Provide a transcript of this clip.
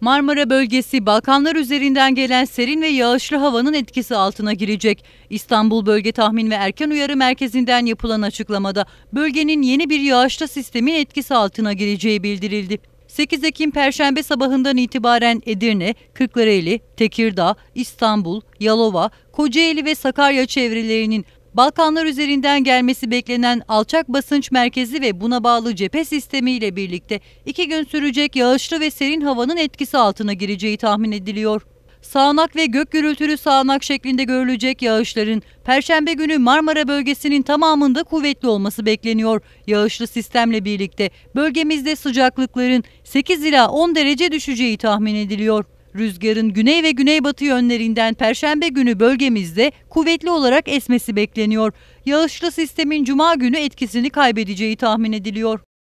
Marmara bölgesi Balkanlar üzerinden gelen serin ve yağışlı havanın etkisi altına girecek. İstanbul Bölge Tahmin ve Erken Uyarı Merkezi'nden yapılan açıklamada bölgenin yeni bir yağışlı sistemin etkisi altına gireceği bildirildi. 8 Ekim Perşembe sabahından itibaren Edirne, Kırklareli, Tekirdağ, İstanbul, Yalova, Kocaeli ve Sakarya çevrelerinin Balkanlar üzerinden gelmesi beklenen alçak basınç merkezi ve buna bağlı cephe sistemi ile birlikte iki gün sürecek yağışlı ve serin havanın etkisi altına gireceği tahmin ediliyor. Sağanak ve gök gürültülü sağanak şeklinde görülecek yağışların Perşembe günü Marmara bölgesinin tamamında kuvvetli olması bekleniyor. Yağışlı sistemle birlikte bölgemizde sıcaklıkların 8 ila 10 derece düşeceği tahmin ediliyor. Rüzgarın güney ve güneybatı yönlerinden perşembe günü bölgemizde kuvvetli olarak esmesi bekleniyor. Yağışlı sistemin cuma günü etkisini kaybedeceği tahmin ediliyor.